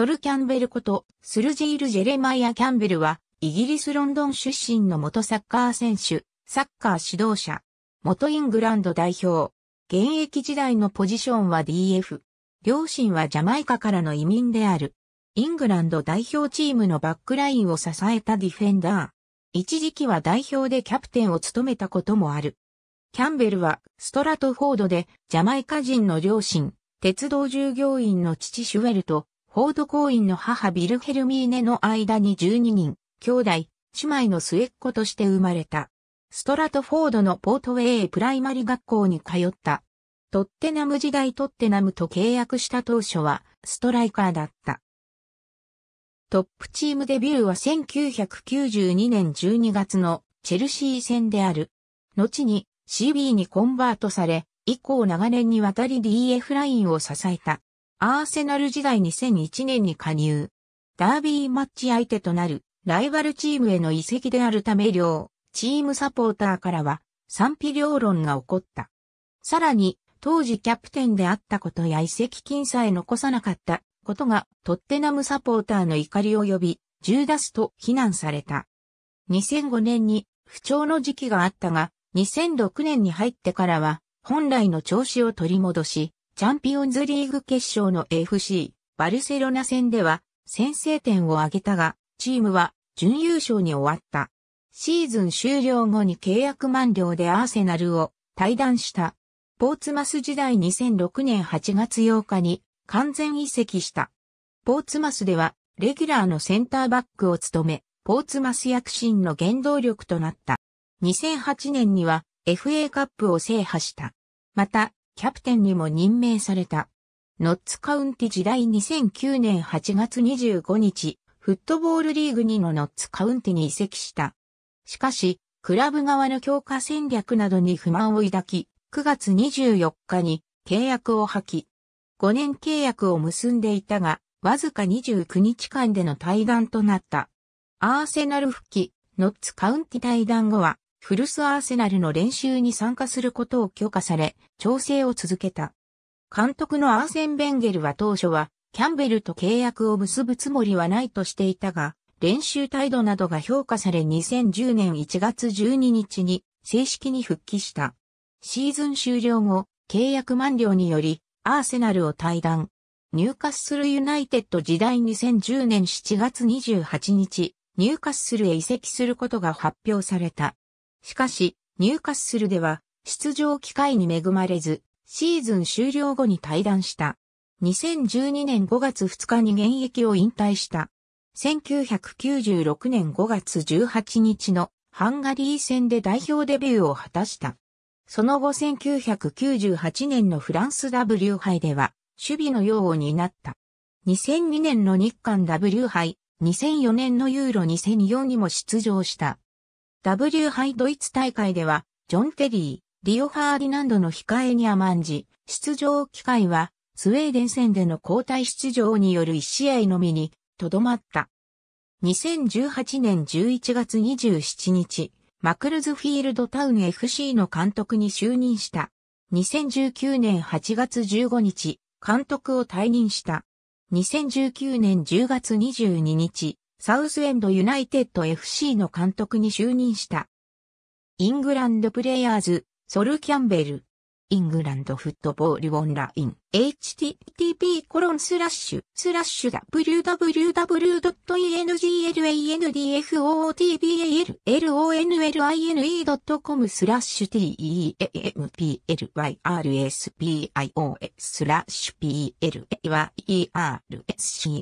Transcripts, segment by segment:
ソル・キャンベルこと、スルジール・ジェレマイア・キャンベルは、イギリス・ロンドン出身の元サッカー選手、サッカー指導者、元イングランド代表。現役時代のポジションは DF。両親はジャマイカからの移民である。イングランド代表チームのバックラインを支えたディフェンダー。一時期は代表でキャプテンを務めたこともある。キャンベルはストラトフォードでジャマイカ人の両親、鉄道従業員の父シュウェルとフォード公院の母ビルヘルミーネの間に12人、兄弟、姉妹の末っ子として生まれた。ストラトフォードのポートウェイプライマリ学校に通った。トッテナム時代トッテナムと契約した当初はストライカーだった。トップチームデビューは1992年12月のチェルシー戦である。後に CB にコンバートされ、以降長年にわたり DF ラインを支えた。アーセナル時代2001年に加入。ダービーマッチ相手となるライバルチームへの移籍であるため両チームサポーターからは賛否両論が起こった。さらに当時キャプテンであったことや移籍金さえ残さなかったことがトッテナムサポーターの怒りを呼び、重出ダスと非難された。2005年に不調の時期があったが、2006年に入ってからは本来の調子を取り戻し、チャンピオンズリーグ決勝の FC バルセロナ戦では先制点を挙げたが、チームは準優勝に終わった。シーズン終了後に契約満了でアーセナルを退団した。ポーツマス時代2006年8月8日に完全移籍した。ポーツマスではレギュラーのセンターバックを務め、ポーツマス躍進の原動力となった。2008年には FA カップを制覇した。また、キャプテンにも任命された。ノッツカウンティ時代2009年8月25日、フットボールリーグ2のノッツカウンティに移籍した。しかし、クラブ側の強化戦略などに不満を抱き、9月24日に契約を破棄。5年契約を結んでいたが、わずか29日間での退団となった。アーセナル復帰、ノッツカウンティ退団後は、フルスアーセナルの練習に参加することを許可され、調整を続けた。監督のアーセン・ベンゲルは当初は、キャンベルと契約を結ぶつもりはないとしていたが、練習態度などが評価され2010年1月12日に正式に復帰した。シーズン終了後、契約満了により、アーセナルを退団。入荷するユナイテッド時代2010年7月28日、入荷するへ移籍することが発表された。しかし、ニューカッスルでは出場機会に恵まれず、シーズン終了後に退団した。2012年5月2日に現役を引退した。1996年5月18日のハンガリー戦で代表デビューを果たした。その後1998年のフランス W 杯では守備の用を担った。2002年の日韓 W 杯、2004年のユーロ2004にも出場した。W 杯ドイツ大会では、ジョン・テリー、リオ・ファーディナンドの控えに甘んじ、出場機会は、スウェーデン戦での交代出場による1試合のみに、とどまった。2018年11月27日、マクルズフィールドタウン FC の監督に就任した。2019年8月15日、監督を退任した。2019年10月22日、サウスエンドユナイテッド FC の監督に就任した。イングランドプレイヤーズ、ソル・キャンベル。イングランドフットボールオンライン http コロンスラッシュスラッシュ www.englandfootballonline.com スラッシュ teamplyrsbio スラッシュ playersc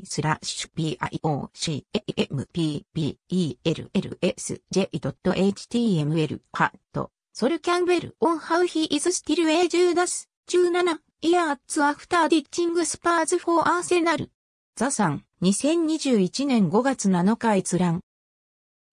スラッシュ piocampbellsj.html カットソル・キャンベル・オン・ハウ・ヒ・イズ・スティル・エー・ジューダス、17、イヤー・ツ・アフター・ディッチング・スパーズ・フォー・アーセナル。ザサン、2021年5月7日閲覧。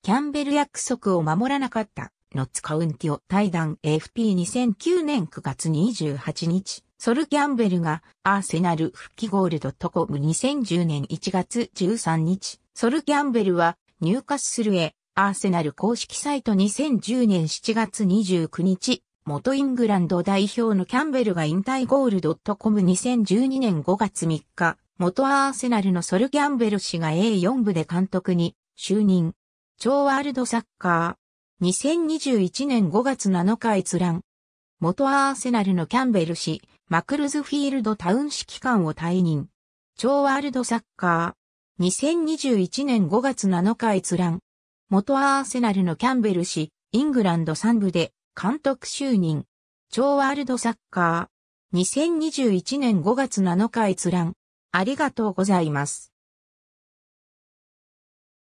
キャンベル約束を守らなかった、ノッツカウンティオ対談 AFP2009 年9月28日、ソル・キャンベルがアーセナル復帰ゴールドトコム2010年1月13日、ソル・キャンベルは入荷するへアーセナル公式サイト2010年7月29日、元イングランド代表のキャンベルが引退ゴールドットコム2012年5月3日、元アーセナルのソル・キャンベル氏が A4 部で監督に就任。超ワールドサッカー。2021年5月7日閲覧。元アーセナルのキャンベル氏、マクルズフィールドタウン指揮官を退任。超ワールドサッカー。2021年5月7日閲覧。元アーセナルのキャンベル氏、イングランド3部で監督就任。超ワールドサッカー。2021年5月7日閲覧。ありがとうございます。